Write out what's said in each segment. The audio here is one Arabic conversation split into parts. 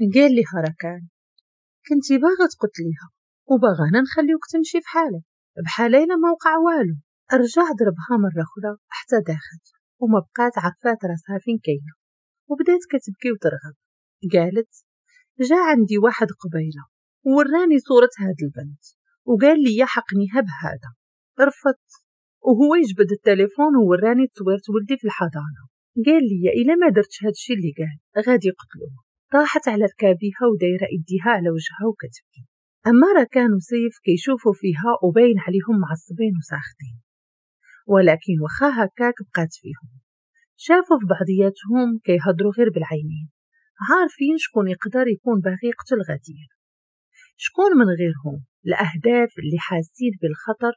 قال لي هركان كنتي باغا تقتليها وباغانا نخليوك تمشي في حالك بحال الا ما وقع والو رجع ضربها مرة أخرى حتى داخت وما بقات عفات راسها فين كاينة وبدات كتبكي وترغب قالت جا عندي واحد قبيلة وراني صورة هاد البنت وقال لي حقنيها بهذا رفضت وهو يجبد التليفون ووراني تصويرت ولدي في الحضانة قال لي إلا ما درتش هادشي اللي قال غادي يقتلوه طاحت على ركابها ودايرة إديها على وجهها وكتبكي أما ركان وسيف كيشوفوا فيها وبين عليهم معصبين وساخطين ولكن وخا هكاك بقات فيهم شافوا في بعضياتهم كيهضروا غير بالعينين عارفين شكون يقدر يكون باغي يقتل غدير شكون من غيرهم الأهداف اللي حاسين بالخطر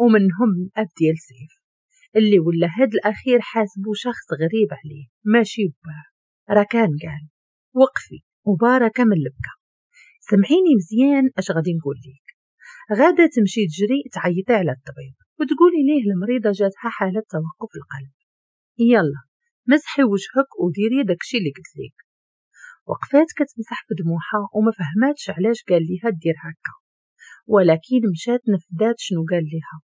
ومنهم الأب ديال سيف اللي ولا هاد الأخير حاسبو شخص غريب عليه ماشي باه راكان قال وقفي مبارة كمل لبكة سمعيني مزيان اش غادي نقول ليك غادة تمشي تجري تعيطي على الطبيب وتقولي ليه المريضة جاتها حالة توقف القلب يلا مسحي وجهك وديري داكشي اللي قلت ليك وقفات كتمسح في دموعها وما فهماتش علاش قال ليها دير هكا ولكن مشات نفذات شنو قال ليها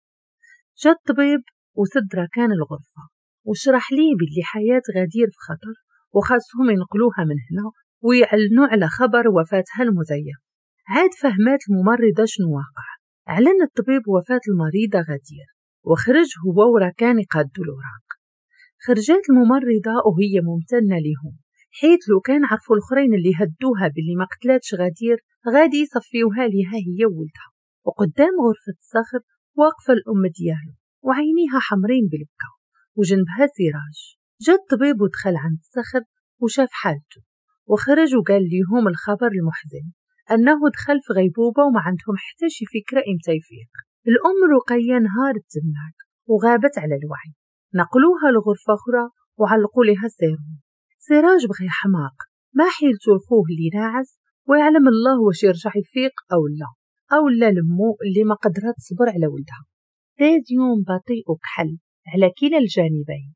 جا الطبيب وسد راكان الغرفة وشرح ليه باللي حياة غدير في خطر وخاصهم ينقلوها من هنا ويعلنوا على خبر وفاتها المزيف عاد فهمات الممرضة شنو واقع أعلن الطبيب وفاة المريضة غدير وخرج هو وراكان يقادوا الوراق خرجات الممرضة وهي ممتنة لهم حيث لو كان عرفوا الأخرين اللي هدوها باللي ما قتلاتش غدير غادي يصفيوها ليها هي ولدها وقدام غرفة الصخر واقفة الأم ديالو وعينيها حمرين بالبكا وجنبها سراج جا الطبيب ودخل عند الصخر وشاف حالته وخرج وقال ليهم الخبر المحزن أنه دخل في غيبوبة وما عندهم حتى شي فكرة إمتى يفيق الأم رقية نهارت تمناك وغابت على الوعي نقلوها لغرفة أخرى وعلقوا لها السيرون سراج بغي حماق ما حيلتو لخوه اللي ناعس ويعلم الله واش يرجع يفيق أو لا أو لا لمو اللي ما قدرت تصبر على ولدها داز يوم بطيء وكحل على كلا الجانبين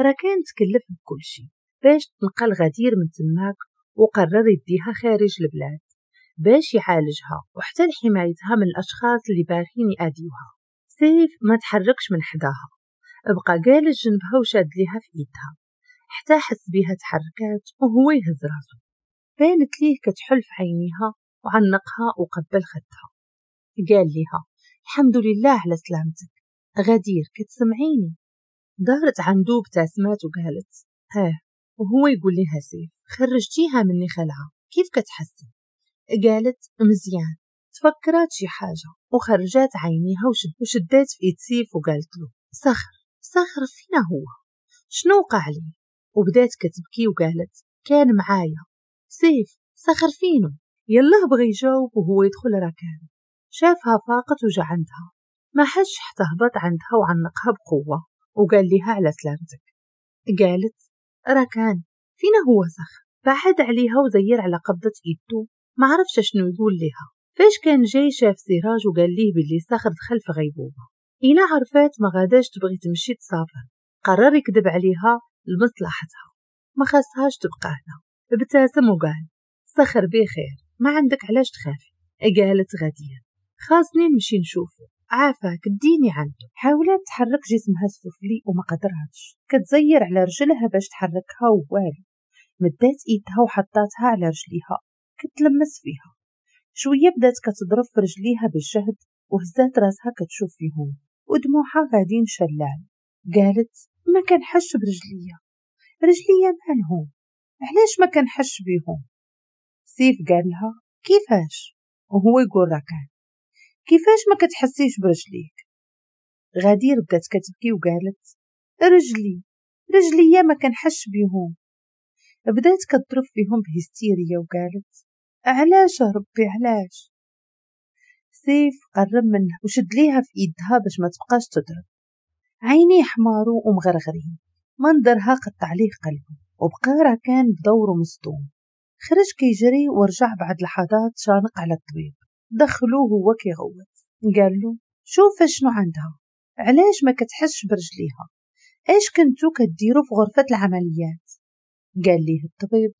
راه كان تكلف بكل شي باش تنقى الغدير من تماك وقرر يديها خارج البلاد باش يعالجها وحتى لحمايتها من الأشخاص اللي باغين يأذيوها سيف ما تحركش من حداها بقى جالس جنبها وشاد ليها في ايدها حتى حس بيها تحركات وهو يهز راسو بانت ليه كتحل في عينيها وعنقها وقبل خدها قال ليها الحمد لله على سلامتك غدير كتسمعيني دارت عندو ابتسمات وقالت اه وهو يقول لها سيف خرجتيها مني خلعة كيف كتحسي قالت مزيان تفكرات شي حاجة وخرجت عينيها وشدت في ايد سيف وقالت له صخر صخر فينا هو شنو وقع لي وبدات كتبكي وقالت كان معايا سيف صخر فينو يلاه بغى يجاوب وهو يدخل ركان شافها فاقت وجا عندها ما حش حتى هبط عندها وعنقها بقوة وقال لها على سلامتك قالت ركان فينا هو سخ بعد عليها وزير على قبضة إيدو ما عرفش شنو يقول لها فاش كان جاي شاف سراج وقال ليه باللي سخر دخل في غيبوبة إلا عرفات ما غاداش تبغي تمشي تسافر قرر يكذب عليها لمصلحتها ما خاصهاش تبقى هنا ابتسم وقال سخر بخير ما عندك علاش تخافي قالت غادية خاصني نمشي نشوفه عافاك ديني عنده حاولت تحرك جسمها السفلي وما قدرتش كتزير على رجلها باش تحركها ووالي مدات ايدها وحطاتها على رجليها كتلمس فيها شوية بدات كتضرب في رجليها بالجهد وهزات راسها كتشوف فيهم ودموعها غادين شلال قالت ما حش برجليا رجليا مالهم علاش ما حش بيهم سيف قال لها كيفاش وهو يقول راه كيفاش ما كتحسيش برجليك غدير بدات كتبكي وقالت رجلي رجليا ما كنحش بيهم بدات كتضرب فيهم بهستيريا وقالت علاش ربي علاش سيف قرب منها وشد ليها في ايدها باش ما تبقاش تضرب عينيه حمارو ومغرغرين منظرها قطع ليه قلبه وبقى راه كان بدوره مصدوم خرج كيجري ورجع بعد لحظات شانق على الطبيب دخلوه هو كيغوت قال له شوف شنو عندها علاش ما كتحسش برجليها اش كنتو كديرو في غرفة العمليات قال ليه الطبيب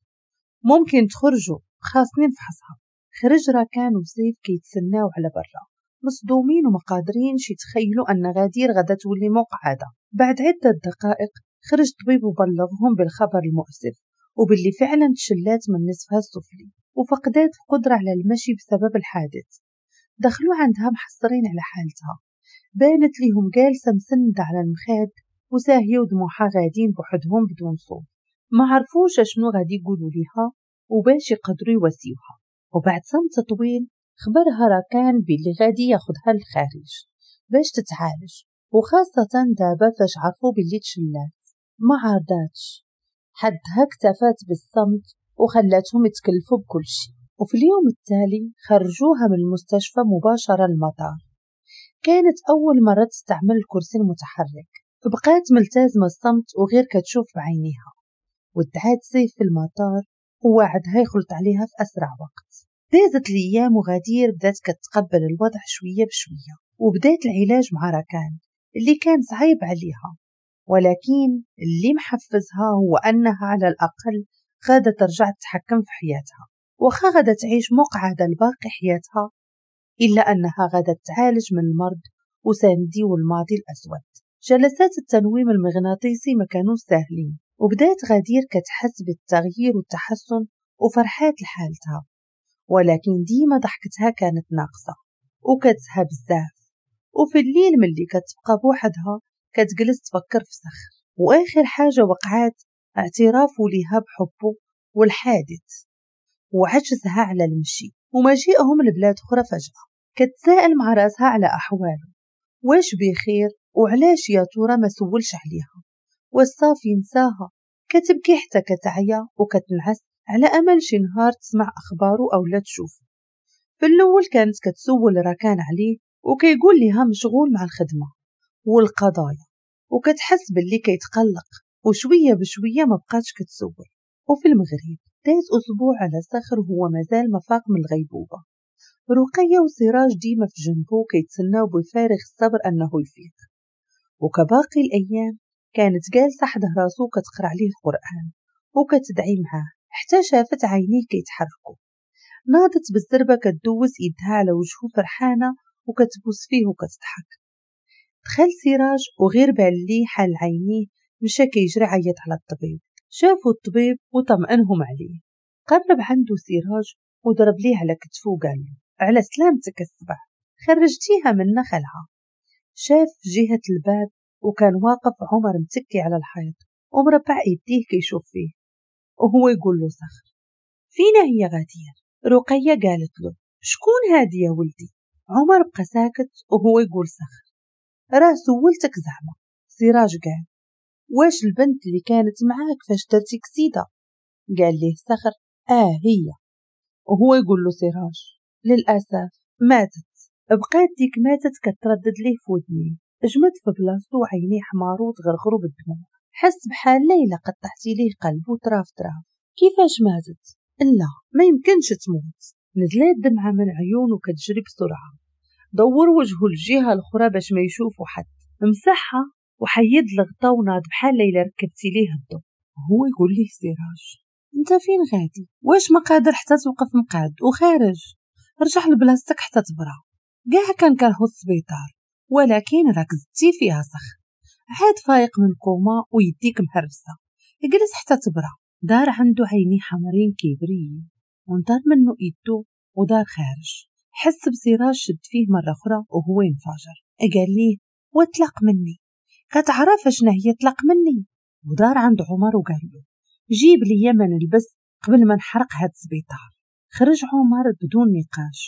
ممكن تخرجوا خاصني نفحصها خرج راكان كان وسيف كيتسناو على برا مصدومين ومقادرين قادرينش يتخيلوا ان غدير غدا تولي مقعده بعد عده دقائق خرج طبيب وبلغهم بالخبر المؤسف وباللي فعلا تشلات من نصفها السفلي وفقدات القدرة على المشي بسبب الحادث دخلوا عندها محصرين على حالتها بانت ليهم جالسة مسندة على المخاد وساهية ودموعها غادين بحدهم بدون صوت ما عرفوش شنو غادي يقولوا ليها وباش يقدروا يواسيوها وبعد صمت طويل خبرها راكان باللي غادي ياخدها للخارج باش تتعالج وخاصة دابا فاش عرفوا باللي تشلات ما عرضاتش حدها اكتفات بالصمت وخلتهم يتكلفوا بكل شيء وفي اليوم التالي خرجوها من المستشفى مباشرة المطار كانت أول مرة تستعمل الكرسي المتحرك فبقات ملتزمة الصمت وغير كتشوف بعينيها ودعات سيف في المطار ووعدها يخلط عليها في أسرع وقت دازت الأيام وغدير بدات كتقبل الوضع شوية بشوية وبدات العلاج مع ركان اللي كان صعيب عليها ولكن اللي محفزها هو أنها على الأقل غادة ترجع تتحكم في حياتها وخا غادة تعيش مقعدة لباقي حياتها إلا أنها غادة تعالج من المرض وساندي والماضي الأسود جلسات التنويم المغناطيسي ما كانوا سهلين وبدات غادير كتحس بالتغيير والتحسن وفرحات لحالتها ولكن ديما ضحكتها كانت ناقصة وكتسها بزاف وفي الليل ملي كتبقى بوحدها كتجلس تفكر في صخر واخر حاجة وقعات اعترافه لها بحبه والحادث وعجزها على المشي ومجيئهم لبلاد أخرى فجأة كتسائل مع راسها على أحواله واش بخير وعلاش يا ترى ما سولش عليها والصافي نساها كتبكي حتى كتعيا وكتنعس على أمل شي نهار تسمع أخباره أو لا تشوفه في الأول كانت كتسول راكان عليه وكيقول ليها مشغول مع الخدمة والقضايا وكتحس باللي كيتقلق وشوية بشوية ما بقاش كتسول وفي المغرب داز أسبوع على الصخر وهو مازال مفاق من الغيبوبة رقية وسراج ديما في جنبو كيتسناو بفارغ الصبر أنه يفيق وكباقي الأيام كانت جالسة حدا راسو كتقرا عليه القرآن وكتدعي معاه حتى شافت عينيه كيتحركو ناضت بالزربة كتدوس يدها على وجهه فرحانة وكتبوس فيه وكتضحك دخل سراج وغير بالي حال عينيه مشى كيجري عيط على الطبيب شافوا الطبيب وطمأنهم عليه قرب عنده سراج وضرب ليه على كتفه وقال له على سلامتك الصبح خرجتيها من نخلها شاف جهة الباب وكان واقف عمر متكي على الحيط ومربع يديه كيشوف فيه وهو يقول له صخر فينا هي غادية رقية قالت له شكون هادي يا ولدي عمر بقى ساكت وهو يقول صخر راه سولتك زعمة سراج قال واش البنت اللي كانت معاك فاش درتي كسيدة قال ليه صخر آه هي وهو يقول له سراج للأسف ماتت بقات ديك ماتت كتردد ليه في جمد في بلاصتو وعينيه حمارو وتغرغرو بالدموع حس بحال ليلى قطعتي ليه قلبو تراف تراف كيفاش ماتت لا ما يمكنش تموت نزلات دمعة من عيونه كتجري بسرعة دور وجهه الجهة الأخرى باش ما يشوفو حد مسحها الغطا طونات بحال ليلى ركبتي ليه الضو هو يقول لي سراج انت فين غادي واش ما قادر حتى توقف مقاد وخارج رجع لبلاصتك حتى تبرا كاع كان كرهو السبيطار ولكن راك زدتي فيها سخ عاد فايق من كوما ويديك مهرسة جلس حتى تبرا دار عنده عيني حمرين كبريين ونطار منه ايدو ودار خارج حس بسراج شد فيه مرة أخرى وهو ينفجر قال ليه وتلق مني كتعرف شنو هي طلق مني ودار عند عمر وقال له جيب لي ما نلبس قبل ما نحرق هاد السبيطار خرج عمر بدون نقاش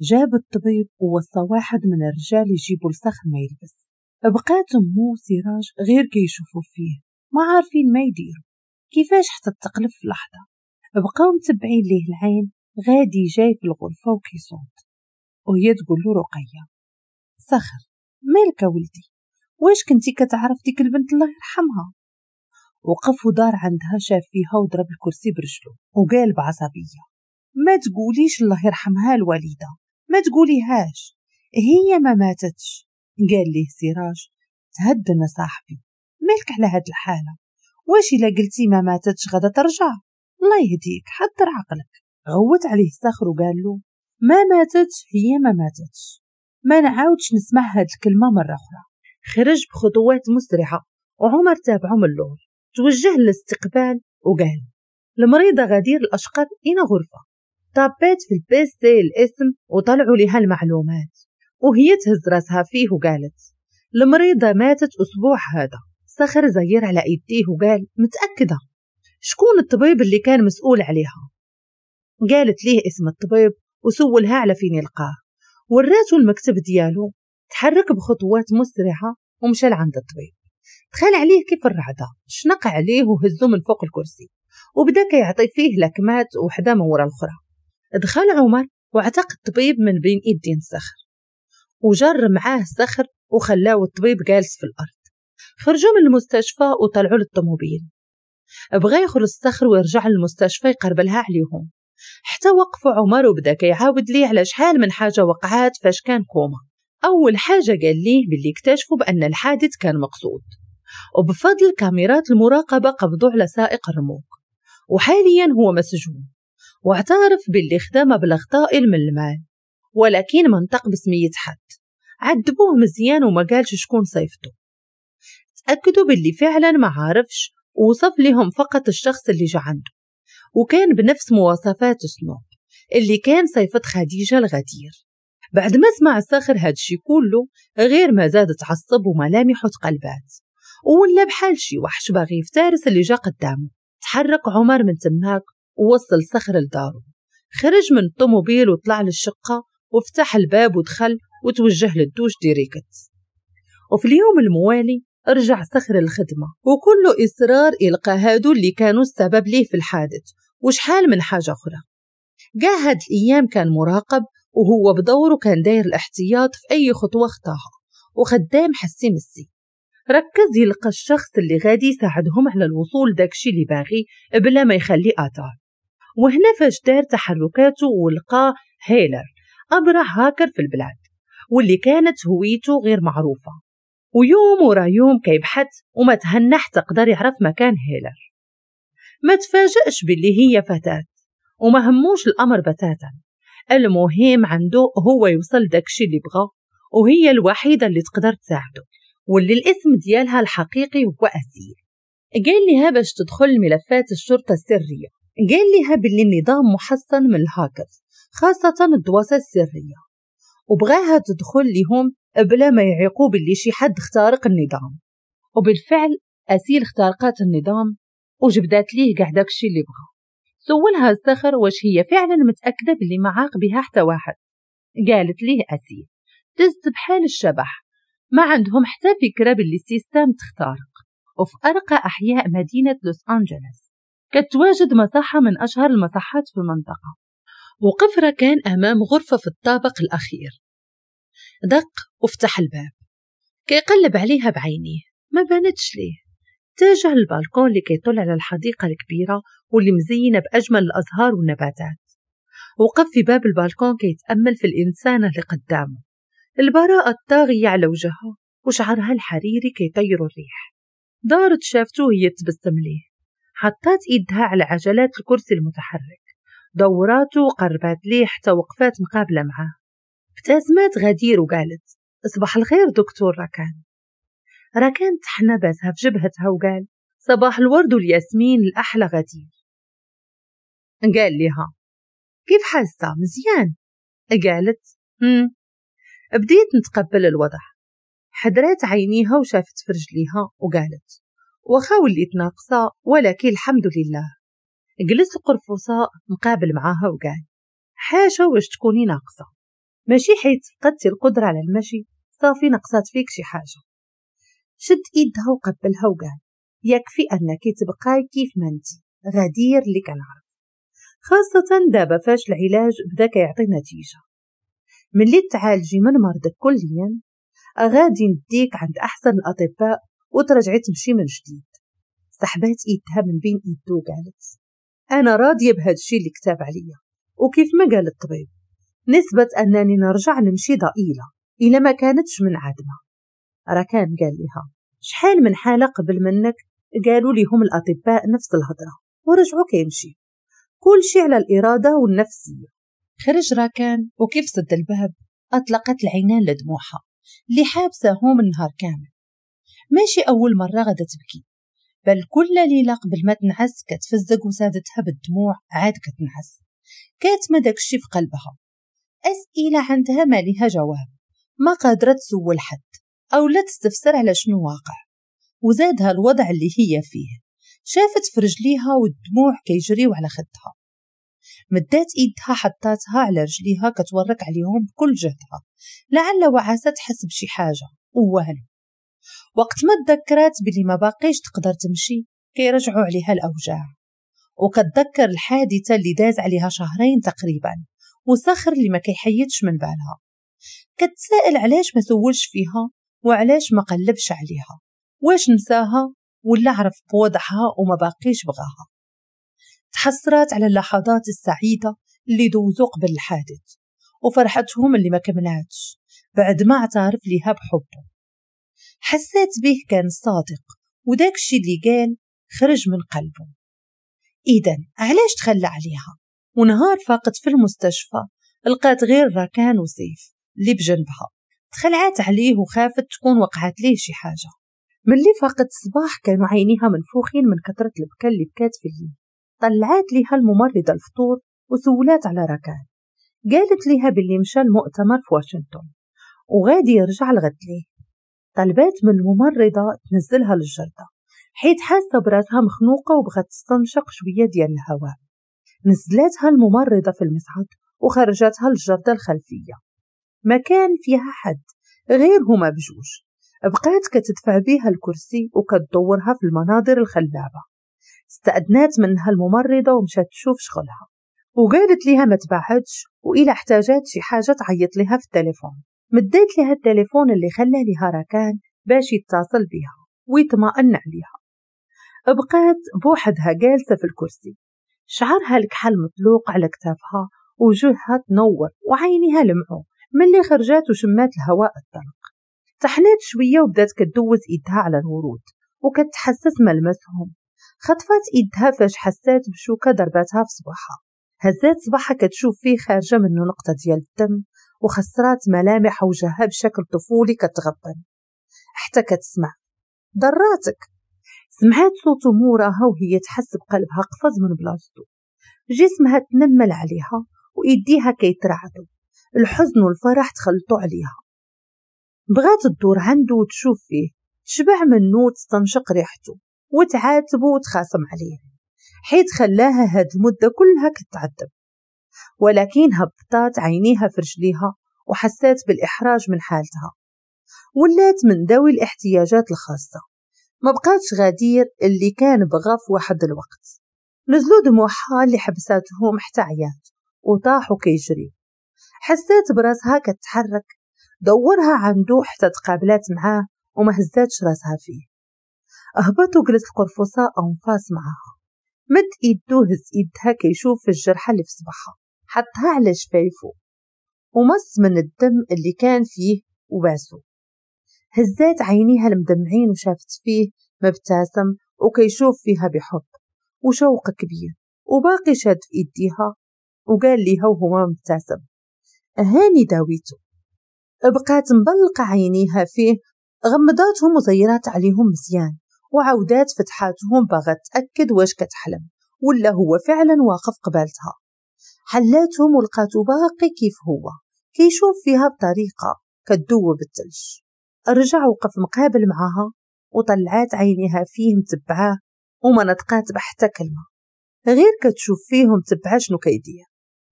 جاب الطبيب ووصى واحد من الرجال يجيبوا لسخن ما يلبس بقات مو سراج غير كيشوفو فيه ما عارفين ما يديروا كيفاش حتى تقلب في لحظة بقاو متبعين ليه العين غادي جاي في الغرفة وكيصوت وهي تقول له رقية سخر مالك ولدي واش كنتي كتعرف ديك البنت الله يرحمها وقف ودار عندها شاف فيها وضرب الكرسي برجلو وقال بعصبية ما تقوليش الله يرحمها الوالدة ما تقوليهاش هي ما ماتتش قال ليه سراج تهدنا صاحبي مالك على هاد الحالة واش إلا قلتي ما ماتتش غدا ترجع الله يهديك حضر عقلك غوت عليه الصخر وقال له ما ماتتش هي ما ماتتش ما نعاودش نسمع هاد الكلمة مرة أخرى خرج بخطوات مسرعة وعمر تابع من اللور توجه للاستقبال وقال المريضة غدير الأشقر إنا غرفة طابت في البيستي الاسم وطلعوا لها المعلومات وهي تهز راسها فيه وقالت المريضة ماتت أسبوع هذا سخر زير على ايديه وقال متأكدة شكون الطبيب اللي كان مسؤول عليها قالت ليه اسم الطبيب وسولها على فين يلقاه وراتو المكتب ديالو تحرك بخطوات مسرعة ومشى لعند الطبيب دخل عليه كيف الرعدة شنق عليه وهزه من فوق الكرسي وبدا كيعطي فيه لكمات وحدة من ورا الأخرى دخل عمر وعتق الطبيب من بين إيدين الصخر وجر معاه الصخر وخلاه الطبيب جالس في الأرض خرجوا من المستشفى وطلعوا للطوموبيل بغى يخرج الصخر ويرجع للمستشفى يقربلها عليهم حتى وقفوا عمر وبدا كيعاود ليه على شحال من حاجة وقعات فاش كان كوما أول حاجة قال ليه باللي اكتشفوا بأن الحادث كان مقصود وبفضل كاميرات المراقبة قبضوا على سائق الرموك وحاليا هو مسجون واعترف باللي خدمه بالأخطاء من المال ولكن منطق باسمية حد عدبوه مزيان وما قالش شكون صيفته تأكدوا باللي فعلا ما عارفش ووصف لهم فقط الشخص اللي جا عنده وكان بنفس مواصفات سنوب اللي كان صيفت خديجة الغدير بعد ما سمع الساخر هادشي كله غير ما زاد تعصب وملامحه تقلبات ولا بحال شي وحش باغي يفترس اللي جا قدامه تحرك عمر من تماك ووصل صخر لدارو خرج من الطوموبيل وطلع للشقة وفتح الباب ودخل وتوجه للدوش ديريكت وفي اليوم الموالي رجع صخر الخدمة وكله إصرار إلقى هادو اللي كانوا السبب ليه في الحادث وشحال من حاجة أخرى قاعد الأيام كان مراقب وهو بدوره كان داير الاحتياط في أي خطوة خطاها وخدام حسي مسي ركز يلقى الشخص اللي غادي يساعدهم على الوصول داكشي اللي باغي بلا ما يخلي آثار وهنا فاش دار تحركاته ولقى هيلر أبرع هاكر في البلاد واللي كانت هويته غير معروفة ويوم ورا يوم كيبحث وما تهنى حتى قدر يعرف مكان هيلر ما تفاجأش باللي هي فتاة وما هموش الأمر بتاتا المهم عنده هو يوصل داكشي اللي بغا وهي الوحيدة اللي تقدر تساعده واللي الاسم ديالها الحقيقي هو أسيل قال ليها باش تدخل ملفات الشرطة السرية قال ليها باللي النظام محصن من الهاكرز خاصة الدواسة السرية وبغاها تدخل لهم بلا ما يعيقوا باللي شي حد اختارق النظام وبالفعل أسيل اخترقات النظام وجبدات ليه كاع داكشي اللي بغا سولها الصخر واش هي فعلا متأكدة باللي معاق بها حتى واحد قالت ليه أسي دزت بحال الشبح ما عندهم حتى فكرة باللي السيستم تخترق وفي أرقى أحياء مدينة لوس أنجلوس كتواجد مصحة من أشهر المصحات في المنطقة وقفرة كان أمام غرفة في الطابق الأخير دق وفتح الباب كيقلب عليها بعينيه ما بانتش ليه اتجه للبالكون لكي يطل على الحديقة الكبيرة واللي مزينة بأجمل الأزهار والنباتات وقف في باب البالكون كي يتأمل في الإنسانة اللي قدامه البراءة الطاغية على وجهها وشعرها الحريري كي يطير الريح دارت شافته هي تبسم ليه حطت إيدها على عجلات الكرسي المتحرك دوراته وقربت ليه حتى وقفات مقابلة معاه ابتسمت غدير وقالت صباح الخير دكتور ركان ركنت حنبسها في جبهتها وقال صباح الورد والياسمين الأحلى غدير قال لها كيف حاسة مزيان قالت مم. بديت نتقبل الوضع حدرات عينيها وشافت في رجليها وقالت واخا وليت ناقصة ولكن الحمد لله جلس القرفصاء مقابل معاها وقال حاشا واش تكوني ناقصة ماشي حيت فقدتي القدرة على المشي صافي نقصات فيك شي حاجة شد إيدها وقبلها وقال يكفي أنك تبقاي كيف ما أنت غدير اللي كنعرف خاصة دابا فاش العلاج بدا كيعطي نتيجة ملي تعالجي من مرضك كليا غادي نديك عند أحسن الأطباء وترجعي تمشي من جديد سحبات إيدها من بين إيدو وقالت أنا راضية بهادشي اللي كتاب عليا وكيف ما قال الطبيب نسبة أنني نرجع نمشي ضئيلة إلا ما كانتش منعدمة ركان قال لها شحال من حالة قبل منك قالوا ليهم الأطباء نفس الهضرة ورجعوا كيمشي كل شي على الإرادة والنفسية خرج راكان وكيف سد الباب أطلقت العينان لدموعها اللي حابساهم النهار كامل ماشي أول مرة غدا تبكي بل كل ليلة قبل ما تنعس كتفزق وسادتها بالدموع عاد كتنعس كاتمة داكشي في قلبها أسئلة عندها ما لها جواب ما قادرة تسول حد أو لا على شنو واقع وزادها الوضع اللي هي فيه شافت في رجليها والدموع كيجريو على خدها مدات إيدها حطاتها على رجليها كتورك عليهم بكل جهدها لعل وعسى تحس بشي حاجة ووهن وقت ما تذكرات بلي ما باقيش تقدر تمشي كيرجعوا عليها الأوجاع وكتذكر الحادثة اللي داز عليها شهرين تقريبا وصخر اللي ما كيحيدش من بالها كتسائل علاش ما سولش فيها وعلاش ما قلبش عليها واش نساها ولا عرف بوضعها وما باقيش بغاها تحسرات على اللحظات السعيدة اللي دوزو قبل الحادث وفرحتهم اللي ما كملاتش بعد ما اعترف ليها بحبه حسيت به كان صادق وداك الشي اللي قال خرج من قلبه إذا علاش تخلى عليها ونهار فاقت في المستشفى لقات غير راكان وسيف اللي بجنبها تخلعات عليه وخافت تكون وقعت ليه شي حاجة ملي فاقت الصباح كانوا عينيها منفوخين من كثرة البكا اللي بكات في الليل طلعات ليها الممرضة الفطور وسولات على ركان قالت ليها باللي مشى المؤتمر في واشنطن وغادي يرجع لغد ليه طلبات من الممرضة تنزلها للجردة حيت حاسة براسها مخنوقة وبغت تستنشق شوية ديال الهواء نزلاتها الممرضة في المصعد وخرجتها للجردة الخلفية ما كان فيها حد غير هما بجوج بقات كتدفع بيها الكرسي وكتدورها في المناظر الخلابة استأذنات منها الممرضة ومشات تشوف شغلها وقالت ليها ما تبعدش وإلى احتاجات شي حاجة تعيط لها في التليفون مديت لها التليفون اللي خلى لها ركان باش يتصل بها ويطمئن عليها بقات بوحدها جالسة في الكرسي شعرها الكحل مطلوق على كتافها وجهها تنور وعينها لمعوا ملي خرجات وشمات الهواء الطلق تحلات شوية وبدات كدوز إيدها على الورود وكتحسس ملمسهم خطفات إيدها فاش حسات بشوكة ضرباتها في صباحها هزات صباحها كتشوف فيه خارجة منه نقطة ديال الدم وخسرات ملامح وجهها بشكل طفولي كتغبن حتى كتسمع ضراتك سمعات صوت موراها وهي تحس بقلبها قفز من بلاصتو جسمها تنمل عليها وإيديها كيترعدو الحزن والفرح تخلطوا عليها بغات الدور عنده وتشوف فيه تشبع منه وتستنشق ريحته وتعاتبه وتخاصم عليه حيت خلاها هاد المدة كلها كتعذب ولكن هبطات عينيها في رجليها وحسات بالإحراج من حالتها ولات من ذوي الاحتياجات الخاصة ما بقاتش غدير اللي كان بغا في واحد الوقت نزلوا دموعها اللي حبساتهم حتى عيات وطاحوا كيجريو حسيت براسها كتحرك دورها عنده حتى تقابلات معاه وما هزاتش راسها فيه اهبط وجلس القرفصاء أنفاس معاها مد إيدو هز إيدها كيشوف الجرحة اللي في صباحها حطها على شفايفو ومص من الدم اللي كان فيه وباسو هزات عينيها المدمعين وشافت فيه مبتسم وكيشوف فيها بحب وشوق كبير وباقي شاد في إيديها وقال ليها وهو مبتسم هاني داويتو بقات مبلقة عينيها فيه غمضاتهم وزيرات عليهم مزيان وعودات فتحاتهم باغا تأكد واش كتحلم ولا هو فعلا واقف قبالتها حلاتهم ولقاتو باقي كيف هو كيشوف فيها بطريقة كدوب بالتلج رجع وقف مقابل معاها وطلعات عينيها فيه متبعاه وما نطقات بحتى كلمة غير كتشوف فيه متبعة شنو كيدير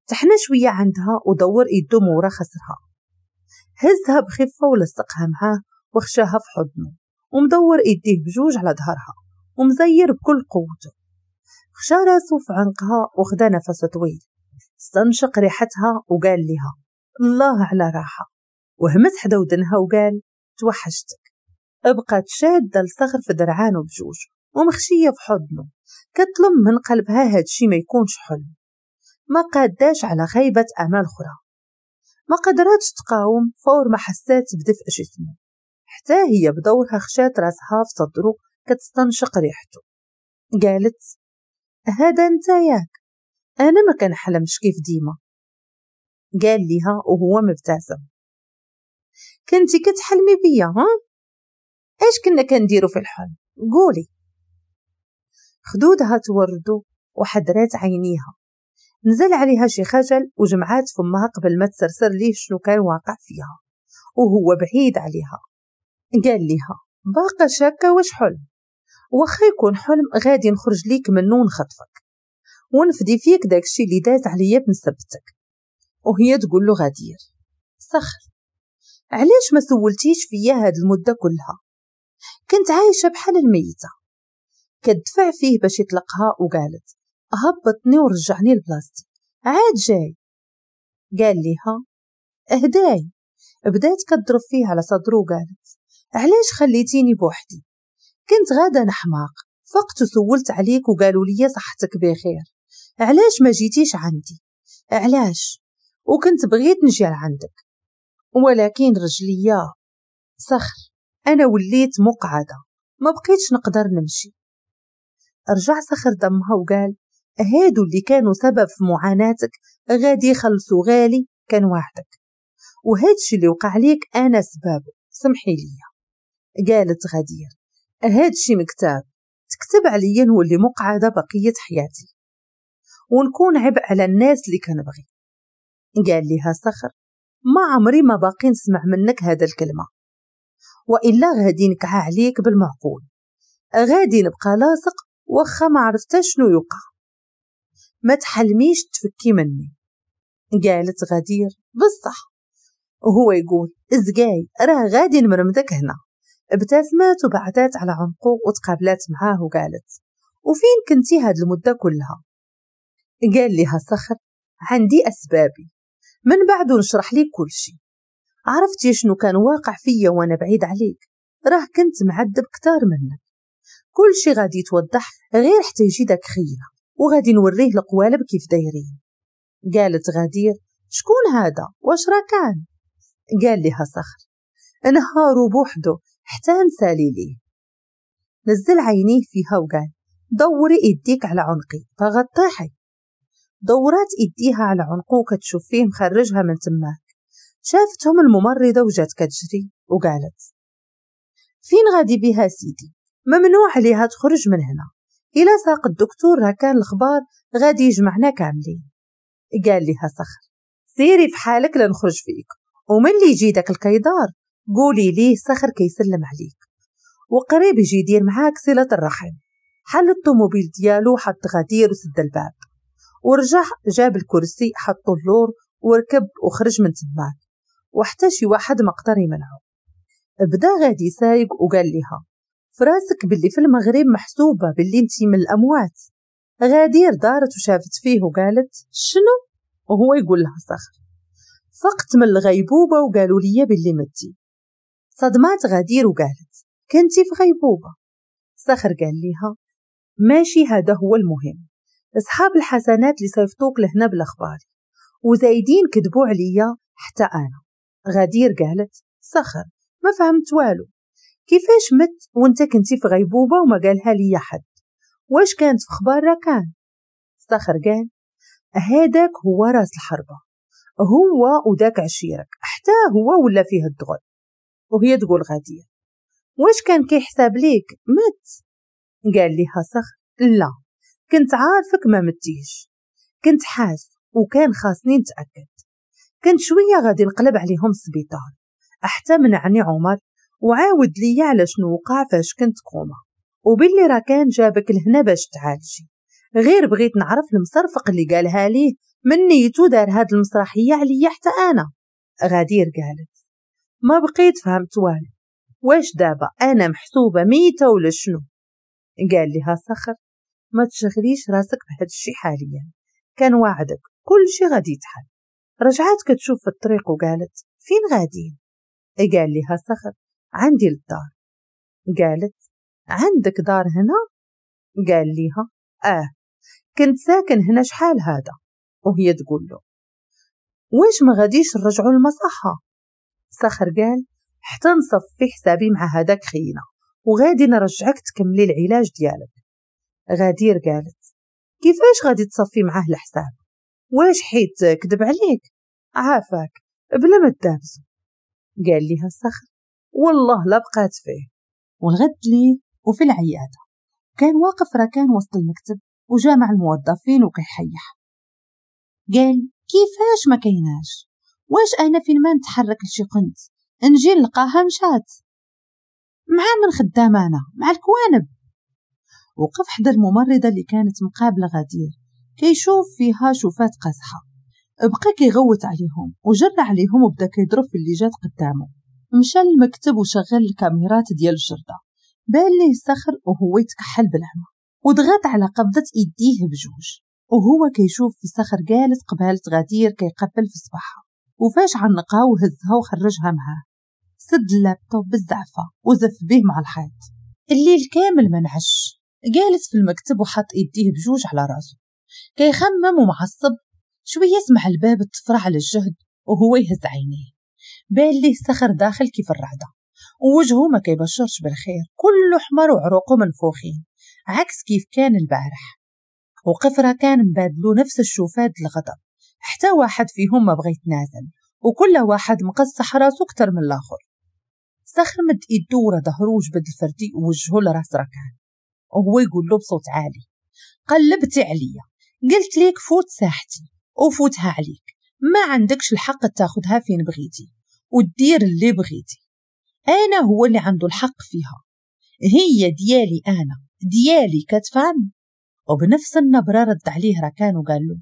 تحنا شوية عندها ودور إيده مورا خسرها هزها بخفة ولصقها معاه وخشاها في حضنه ومدور إيديه بجوج على ظهرها ومزير بكل قوته خشى راسو في عنقها وخدا نفس طويل استنشق ريحتها وقال لها الله على راحة وهمس حدا ودنها وقال توحشتك بقات شادة لصغر في درعانه بجوج ومخشية في حضنه كتلم من قلبها هادشي ما يكونش حلم ما قاداش على خيبة آمال أخرى ما قدراتش تقاوم فور ما حسات بدفء جسمه حتى هي بدورها خشات راسها في صدرو كتستنشق ريحته قالت هذا انت ياك انا ما حلمش كيف ديما قال ليها وهو مبتسم كنتي كتحلمي بيا ها اش كنا كنديرو في الحلم قولي خدودها توردو وحدرات عينيها نزل عليها شي خجل وجمعات فمها قبل ما تسرسر ليه شنو كان واقع فيها وهو بعيد عليها قال ليها باقا شاكة واش حلم واخا يكون حلم غادي نخرج ليك منو ونخطفك ونفدي فيك داكشي اللي داز عليا بمسبتك وهي تقول له غدير سخر علاش ما سولتيش فيا هاد المده كلها كنت عايشه بحال الميته كدفع فيه باش يطلقها وقالت هبطني ورجعني لبلاصتي عاد جاي قال ليها اهداي بدات كضرب فيه على صدرو وقالت علاش خليتيني بوحدي كنت غادا نحماق فقت سولت عليك وقالوا لي صحتك بخير علاش ما جيتيش عندي علاش وكنت بغيت نجي لعندك ولكن رجليا صخر انا وليت مقعده ما بقيتش نقدر نمشي رجع صخر دمها وقال هادو اللي كانوا سبب في معاناتك غادي يخلصوا غالي كان وحدك وهادشي اللي وقع ليك انا سبابه سمحي ليا قالت غدير هادشي مكتاب تكتب عليا نولي مقعدة بقية حياتي ونكون عبء على الناس اللي كنبغي قال لها صخر ما عمري ما باقي نسمع منك هذا الكلمة وإلا غادي نكعى عليك بالمعقول غادي نبقى لاصق وخا ما عرفتش شنو يوقع ما تحلميش تفكي مني قالت غدير بالصح وهو يقول ازقاي راه غادي نمرمدك هنا ابتسمت وبعدات على عنقه وتقابلات معاه وقالت وفين كنتي هاد المدة كلها قال لها صخر عندي أسبابي من بعد نشرح لي كل شي عرفتي شنو كان واقع فيا وأنا بعيد عليك راه كنت معذب كتار منك كل شي غادي يتوضح غير حتى يجي داك خيله وغادي نوريه القوالب كيف دايرين قالت غدير شكون هذا واش راه كان قال لها صخر نهارو بوحدو حتى نسالي ليه نزل عينيه فيها وقال دوري ايديك على عنقي فغطيحي دورات ايديها على عنقو كتشوف فيه مخرجها من تماك شافتهم الممرضة وجات كتجري وقالت فين غادي بها سيدي ممنوع عليها تخرج من هنا إلا ساق الدكتور راه كان الخبار غادي يجمعنا كاملين قال لها صخر سيري في حالك لنخرج فيك وملي يجي داك الكيدار قولي ليه صخر كيسلم عليك وقريب يجي يدير معاك صلة الرحم حل الطوموبيل ديالو حط غدير وسد الباب ورجع جاب الكرسي حطو اللور وركب وخرج من تماك وحتى شي واحد ما قدر يمنعه بدا غادي سايق وقال لها فراسك باللي في المغرب محسوبة باللي انتي من الأموات غدير دارت وشافت فيه وقالت شنو؟ وهو يقول لها صخر فقت من الغيبوبة وقالوا لي باللي متي صدمات غدير وقالت كنتي في غيبوبة صخر قال ليها ماشي هذا هو المهم أصحاب الحسنات اللي صيفطوك لهنا بالأخبار وزايدين كذبوا عليا حتى أنا غدير قالت صخر ما فهمت والو كيفاش مت وانت كنتي في غيبوبة وما قالها ليا حد واش كانت في خبار راكان استخر قال هذاك هو راس الحربة هو وداك عشيرك حتى هو ولا فيه الدغل وهي تقول غادية واش كان كيحساب ليك مت قال ليها صخر لا كنت عارفك ما متيش كنت حاس وكان خاصني نتأكد كنت شوية غادي نقلب عليهم السبيطار حتى منعني عمر وعاود ليا على شنو وقع فاش كنت كوما وباللي راه كان جابك لهنا باش تعالجي غير بغيت نعرف المصرفق اللي قالها ليه من نيتو دار هاد المسرحية عليا حتى أنا غدير قالت ما بقيت فهمت والو واش دابا أنا محسوبة ميتة ولا شنو قال لها صخر ما تشغليش راسك بهاد الشي حاليا كان وعدك كل شي غادي يتحل رجعت كتشوف في الطريق وقالت فين غادي قال لها صخر عندي للدار قالت عندك دار هنا قال ليها اه كنت ساكن هنا شحال هذا وهي تقول له واش ما غاديش نرجعوا المصحة سخر قال حتى نصفي حسابي مع هذاك خينا وغادي نرجعك تكملي العلاج ديالك غدير قالت كيفاش غادي تصفي معاه الحساب واش حيت كذب عليك عافاك بلا ما تدابزو قال ليها الصخر والله لا بقات فيه والغد لي وفي العيادة كان واقف ركان وسط المكتب وجامع الموظفين وكيحيح قال كيفاش ما كيناش واش انا فين ما نتحرك لشي قنت نجي نلقاها مشات مع من انا مع الكوانب وقف حدا الممرضة اللي كانت مقابلة غدير كيشوف فيها شوفات قزحة بقى كيغوت عليهم وجر عليهم وبدا كيضرب في اللي جات قدامه مشى للمكتب وشغل الكاميرات ديال الجردة بان ليه الصخر وهو يتكحل بالعمى وضغط على قبضة إيديه بجوج وهو كيشوف في الصخر جالس قبالة غدير كيقبل في صباحها وفاش عنقها وهزها وخرجها معاه سد اللابتوب بالزعفة وزف به مع الحيط الليل كامل منعش جالس في المكتب وحط إيديه بجوج على راسه كيخمم ومعصب شوية سمع الباب تفرع على الجهد وهو يهز عينيه بين ليه صخر داخل كيف الرعدة ووجهه ما كيبشرش بالخير كله حمر وعروقه منفوخين عكس كيف كان البارح وقفرة كان مبادلو نفس الشوفات الغضب حتى واحد فيهم ما بغيت يتنازل وكل واحد مقصح راسو كتر من الآخر صخر مد إيدو ورا ظهرو وجبد الفردي ووجهو لراس ركان وهو يقول له بصوت عالي قلبتي عليا قلت ليك فوت ساحتي وفوتها عليك ما عندكش الحق تاخدها فين بغيتي ودير اللي بغيتي أنا هو اللي عنده الحق فيها هي ديالي أنا ديالي كتفهم وبنفس النبرة رد عليه ركان وقال له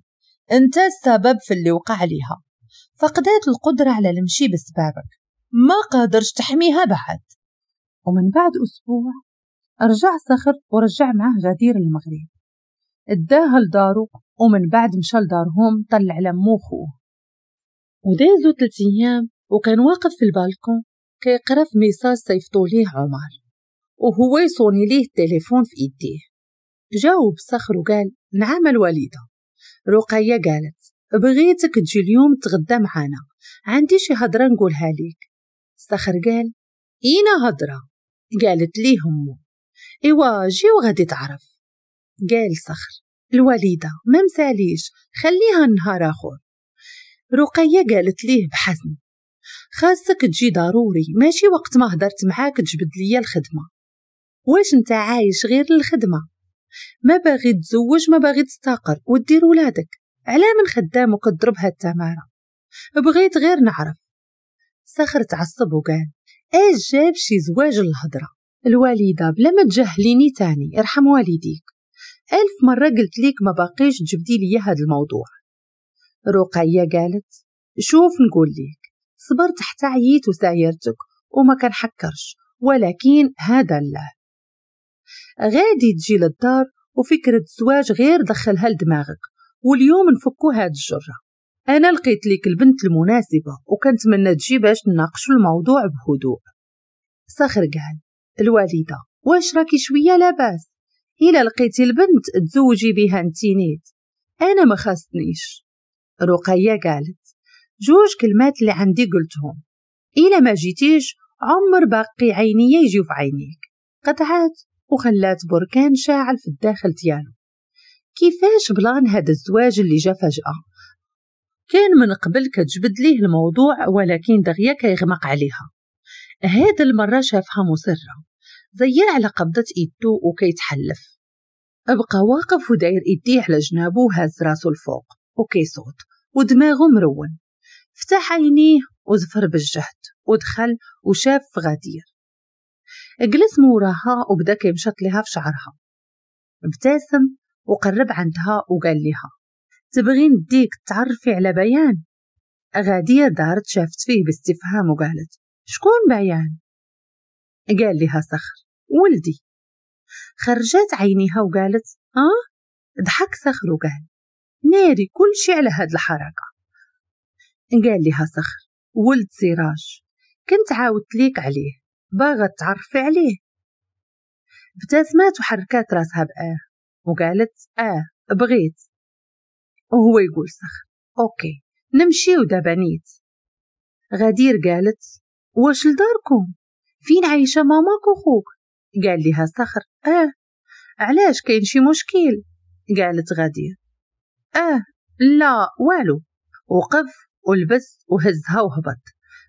أنت السبب في اللي وقع ليها فقدات القدرة على المشي بسبابك ما قادرش تحميها بعد ومن بعد أسبوع رجع صخر ورجع معاه غدير المغرب اداها لدارو ومن بعد مشى لدارهم طلع لمو خوه ودازو تلت أيام وكان واقف في البالكون كيقرا في ميساج صيفطو ليه عمر وهو يصوني ليه التليفون في إيديه جاوب صخر وقال نعم الوالدة رقية قالت بغيتك تجي اليوم تغدى معانا عندي شي هضرة نقولها ليك صخر قال إينا هضرة قالت ليه أمه ايوا جي وغادي تعرف قال صخر الوالدة ما مساليش خليها نهار آخر رقية قالت ليه بحزن خاصك تجي ضروري ماشي وقت ما هدرت معاك تجبد ليا الخدمة واش نتا عايش غير للخدمه ما باغي تزوج ما باغي تستقر ودير ولادك علا من خدام وكتضرب هاد التمارة بغيت غير نعرف سخر تعصب وقال اش جاب شي زواج الهضرة الوالدة بلا ما تجهليني تاني ارحم والديك ألف مرة قلت ليك ما باقيش تجبدي ليا هاد الموضوع رقية قالت شوف نقول ليك صبرت حتى عييت وسايرتك وما حكرش ولكن هذا لا غادي تجي للدار وفكرة الزواج غير دخلها لدماغك واليوم نفكو هاد الجرة أنا لقيت ليك البنت المناسبة وكنتمنى تجي باش نناقش الموضوع بهدوء صخر قال الوالدة واش راكي شوية لاباس إلا لقيتي البنت تزوجي بها انتينيت نيت أنا ما خاصنيش رقية قالت جوج كلمات اللي عندي قلتهم إلا ما جيتيش عمر باقي عينيا يجيو في عينيك قطعات وخلات بركان شاعل في الداخل ديالو كيفاش بلان هذا الزواج اللي جا فجأة كان من قبل كتجبد ليه الموضوع ولكن دغيا كيغمق عليها هاد المرة شافها مسرة زير على قبضة إيدو وكيتحلف بقى واقف وداير إيديه على جنابو هاز راسو الفوق وكيصوت ودماغو مرون فتح عينيه وزفر بالجهد ودخل وشاف غدير جلس موراها وبدا كيمشط لها في شعرها ابتسم وقرب عندها وقال لها تبغين ديك تعرفي على بيان غدير دارت شافت فيه باستفهام وقالت شكون بيان قال لها صخر ولدي خرجت عينيها وقالت اه ضحك صخر وقال ناري كل شي على هاد الحركة قال لها صخر ولد سراج كنت عاودت ليك عليه باغا تعرفي عليه ابتسمات وحركات راسها بآه وقالت آه بغيت وهو يقول صخر أوكي نمشي ودابا نيت غدير قالت واش لداركم فين عايشة ماماك وخوك قال لها صخر آه علاش كاين شي مشكل قالت غدير آه لا والو وقف ولبس وهزها وهبط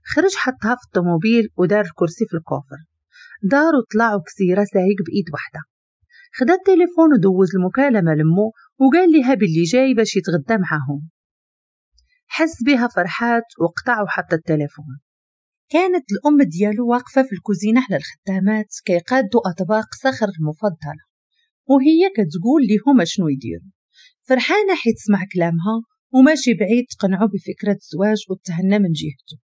خرج حطها في الطوموبيل ودار الكرسي في الكوفر دار وطلع كسيرة سايق بإيد واحدة خدا التليفون ودوز المكالمة لمو وقال لها باللي جاي باش يتغدى معاهم حس بها فرحات وقطع وحط التليفون كانت الأم ديالو واقفة في الكوزينة على الخدامات كيقادوا أطباق صخر المفضلة وهي كتقول ليهم شنو يديروا فرحانة حيت سمع كلامها وماشي بعيد تقنعو بفكرة الزواج والتهنى من جهته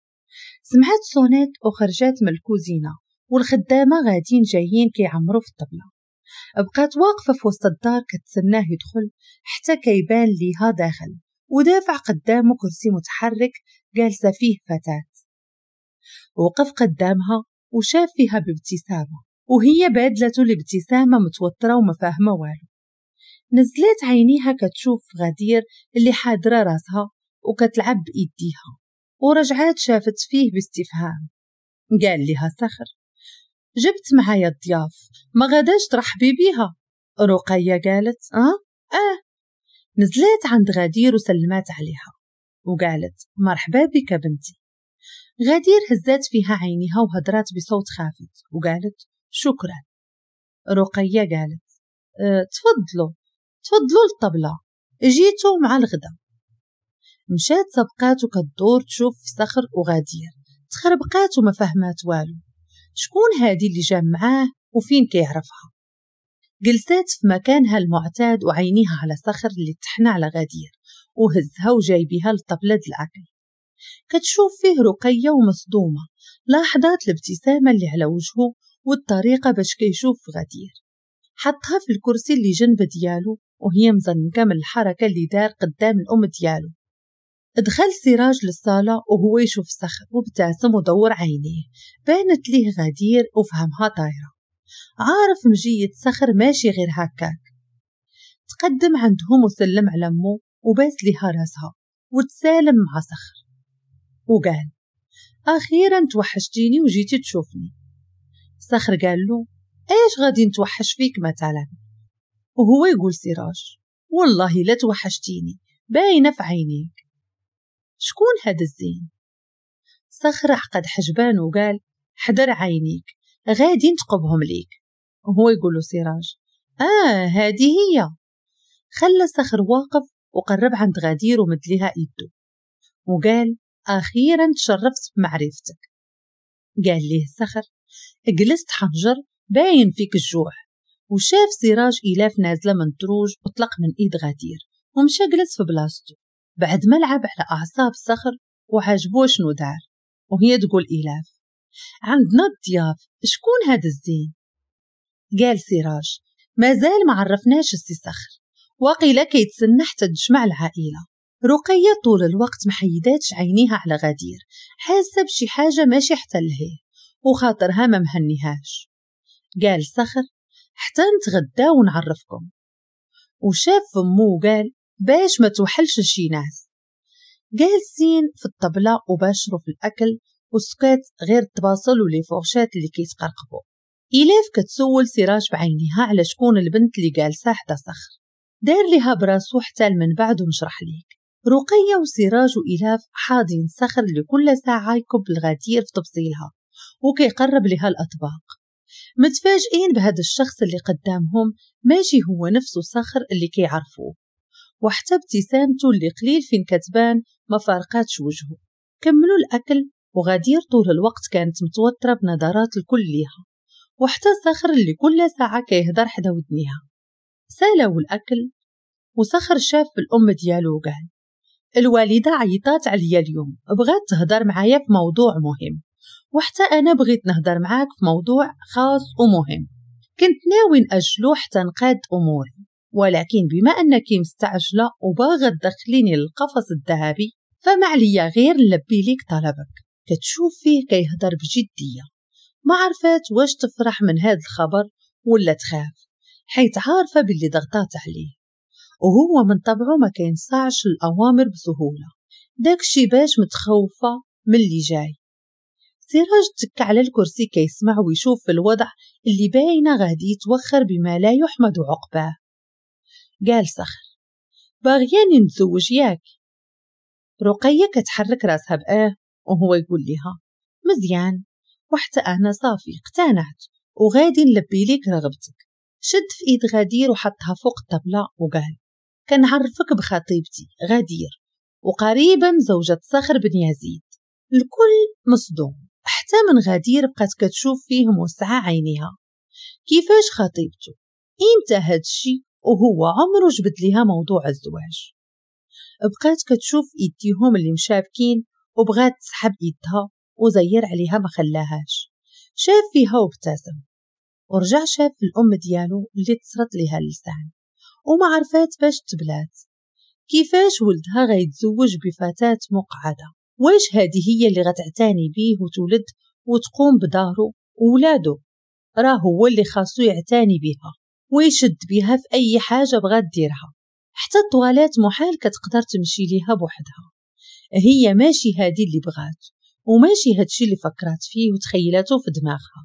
سمعت صونات وخرجات من الكوزينة والخدامة غادين جايين كيعمروا في الطبلة بقات واقفة في وسط الدار كتسناه يدخل حتى كيبان ليها داخل ودافع قدامه كرسي متحرك جالسة فيه فتاة وقف قدامها وشاف فيها بابتسامة وهي بادلة الابتسامة متوترة ومفاهمة فاهمة والو نزلات عينيها كتشوف غدير اللي حادرة راسها وكتلعب بإيديها ورجعات شافت فيه باستفهام قال لها صخر جبت معايا الضياف ما غداش ترحبي بيها رقية قالت اه اه نزلات عند غدير وسلمات عليها وقالت مرحبا بك بنتي غدير هزات فيها عينيها وهدرات بصوت خافت وقالت شكرا رقية قالت اه تفضلوا تفضلوا للطبلة جيتوا مع الغدا مشات سبقاتو كدور تشوف في صخر وغادير تخربقات وما فهمات والو شكون هادي اللي جا معاه وفين كيعرفها جلسات في مكانها المعتاد وعينيها على صخر اللي تحنى على غدير وهزها بها لطبلة الأكل كتشوف فيه رقية ومصدومة لاحظات الابتسامة اللي على وجهه والطريقة باش كيشوف غدير حطها في الكرسي اللي جنب ديالو وهي مظنكة من الحركة اللي دار قدام الأم ديالو دخل سراج للصالة وهو يشوف صخر وابتسم ودور عينيه بانت ليه غدير وفهمها طايرة عارف مجية صخر ماشي غير هكاك تقدم عندهم وسلم على أمه وباس ليها راسها وتسالم مع صخر وقال أخيرا توحشتيني وجيتي تشوفني صخر قال له ايش غادي نتوحش فيك مثلا وهو يقول سراج والله لا توحشتيني باينة في عينيك شكون هذا الزين صخر عقد حجبان وقال حضر عينيك غادي نتقبهم ليك وهو يقول سراج آه هذه هي خلى صخر واقف وقرب عند غدير ومد لها ايدو وقال أخيرا تشرفت بمعرفتك قال ليه صخر جلست حنجر باين فيك الجوع وشاف سراج إلاف نازلة من تروج وطلق من إيد غدير ومشى جلس في بلاصتو بعد ما لعب على أعصاب صخر وعجبوه شنو دار وهي تقول إلاف عندنا الضياف شكون هاد الزين قال سراج مازال ما عرفناش السي صخر وقيل كيتسنى حتى تجمع العائلة رقية طول الوقت محيداتش عينيها على غدير حاسة بشي حاجة ماشي حتى لهيه وخاطرها ما مهنيهاش قال صخر حتى نتغدى ونعرفكم وشاف فمو وقال باش ما توحلش شي ناس سين في الطبلة وباشروا في الأكل وسكات غير التباصل ولي فورشات اللي كيتقرقبو إلاف كتسول سراج بعينيها على شكون البنت اللي قال حدا صخر دار لها براسو حتى من بعد ونشرح ليك رقية وسراج وإلاف حاضين صخر لكل ساعة يكب الغدير في طبسيلها وكيقرب لها الأطباق متفاجئين بهذا الشخص اللي قدامهم ماشي هو نفسه صخر اللي كيعرفوه وحتى ابتسامته اللي قليل فين كتبان ما فارقاتش وجهه كملوا الأكل وغادير طول الوقت كانت متوترة بنظرات الكل ليها وحتى صخر اللي كل ساعة كيهضر حدا ودنيها سالوا الأكل وصخر شاف الأم ديالو وقال الوالدة عيطات عليا اليوم بغات تهضر معايا في موضوع مهم وحتى أنا بغيت نهضر معاك في موضوع خاص ومهم كنت ناوي نأجلو حتى نقاد أموري ولكن بما أنك مستعجلة وباغا تدخليني للقفص الذهبي فما عليا غير نلبي ليك طلبك كتشوف فيه كيهضر بجدية ما عرفات واش تفرح من هاد الخبر ولا تخاف حيت عارفة باللي ضغطات عليه وهو من طبعه ما كينصاعش الأوامر بسهولة داكشي باش متخوفة من اللي جاي سراج تك على الكرسي كيسمع ويشوف في الوضع اللي باينة غادي يتوخر بما لا يحمد عقباه قال صخر باغياني نتزوج ياك رقية كتحرك راسها بآه وهو يقول لها مزيان وحتى أنا صافي اقتنعت وغادي نلبي ليك رغبتك شد في إيد غدير وحطها فوق الطبلة وقال كنعرفك بخطيبتي غدير وقريبا زوجة صخر بن يزيد الكل مصدوم حتى من غدير بقات كتشوف فيه موسعة عينيها كيفاش خطيبته امتى هادشي وهو عمرو جبد ليها موضوع الزواج بقات كتشوف ايديهم اللي مشابكين وبغات تسحب ايدها وزير عليها ما خلاهاش شاف فيها وابتسم ورجع شاف الام ديالو اللي تسرط ليها اللسان وما عرفات باش تبلات كيفاش ولدها غيتزوج بفتاة مقعدة واش هذه هي اللي غتعتني بيه وتولد وتقوم بدارو وولادو راه هو اللي خاصو يعتني بها ويشد بها في اي حاجه بغات ديرها حتى الطوالات محال كتقدر تمشي ليها بوحدها هي ماشي هادي اللي بغات وماشي هادشي اللي فكرات فيه وتخيلاتو في دماغها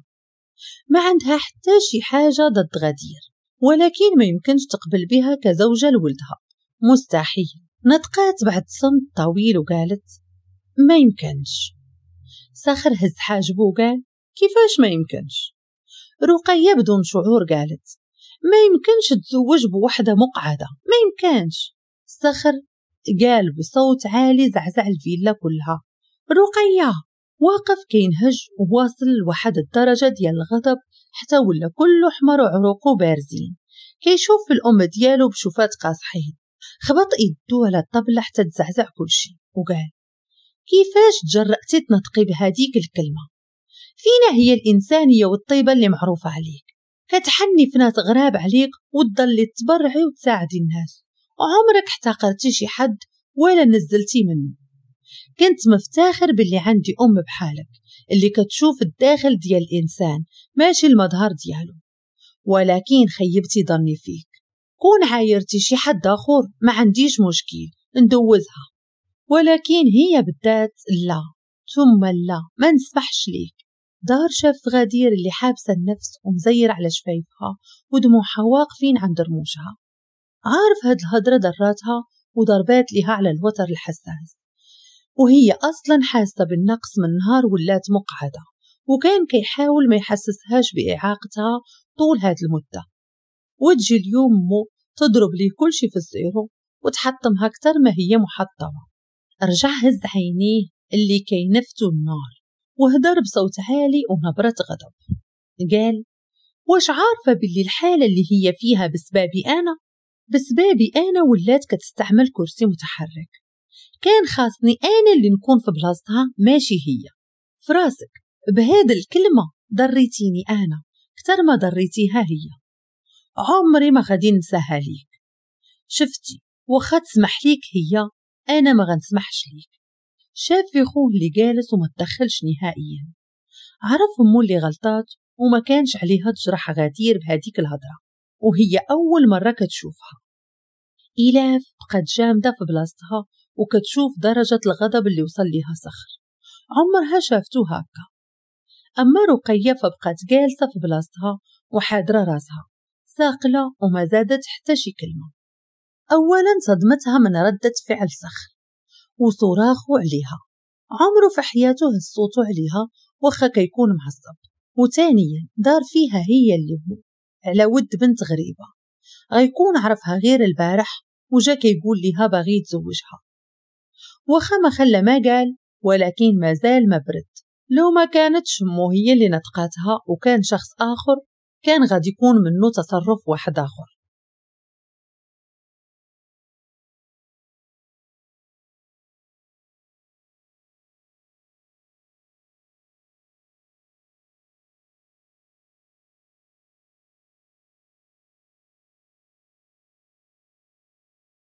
ما عندها حتى شي حاجه ضد غدير ولكن ما يمكنش تقبل بها كزوجه لولدها مستحيل نطقات بعد صمت طويل وقالت ما يمكنش ساخر هز حاجبه وقال كيفاش ما يمكنش رقية بدون شعور قالت ما يمكنش تزوج بوحدة مقعدة ما يمكنش ساخر قال بصوت عالي زعزع الفيلا كلها رقية واقف كينهج وواصل لواحد الدرجة ديال الغضب حتى ولا كله حمر وعروقو بارزين كيشوف في الأم ديالو بشوفات قاصحين خبط إيدو على الطبلة حتى تزعزع كل شي وقال كيفاش جرأتي تنطقي بهذيك الكلمة فينا هي الإنسانية والطيبة اللي معروفة عليك كتحني في ناس غراب عليك وتضلي تبرعي وتساعدي الناس وعمرك احتقرتي شي حد ولا نزلتي منه كنت مفتخر باللي عندي أم بحالك اللي كتشوف الداخل ديال الإنسان ماشي المظهر ديالو ولكن خيبتي ظني فيك كون عايرتي شي حد آخر ما عنديش مشكل ندوزها ولكن هي بالذات لا ثم لا ما نسمحش ليك دار شاف غدير اللي حابسة النفس ومزير على شفايفها ودموعها واقفين عند رموشها عارف هاد الهضرة ضراتها وضربات لها على الوتر الحساس وهي أصلا حاسة بالنقص من نهار ولات مقعدة وكان كيحاول ما يحسسهاش بإعاقتها طول هاد المدة وتجي اليوم مو تضرب ليه كل شي في الزيرو وتحطمها كتر ما هي محطمة رجع هز عينيه اللي كينفتوا النار وهدر بصوت عالي ونبرة غضب قال واش عارفة باللي الحالة اللي هي فيها بسبابي أنا بسبابي أنا ولات كتستعمل كرسي متحرك كان خاصني أنا اللي نكون في بلاصتها ماشي هي فراسك بهاد الكلمة ضريتيني أنا كتر ما ضريتيها هي عمري ما غادي ننساها ليك شفتي وخا تسمح ليك هي أنا ما غنسمحش ليك شاف في خوه اللي جالس وما تدخلش نهائيا عرف أمو اللي غلطات وما كانش عليها تجرح غدير بهديك الهضرة وهي أول مرة كتشوفها إلاف بقت جامدة في بلاصتها وكتشوف درجة الغضب اللي وصل ليها صخر عمرها شافتو هكا أما رقية فبقات جالسة في بلاصتها وحاضرة راسها ساقلة وما زادت حتى شي كلمة أولا صدمتها من ردة فعل صخر وصراخه عليها عمره في حياته الصوت عليها وخا كيكون معصب وثانيا دار فيها هي اللي هو على ود بنت غريبة غيكون عرفها غير البارح وجا كيقول ليها باغي يتزوجها وخا ما خلى ما قال ولكن ما زال ما برد لو ما كانت شمو هي اللي نطقاتها وكان شخص آخر كان غادي يكون منه تصرف واحد آخر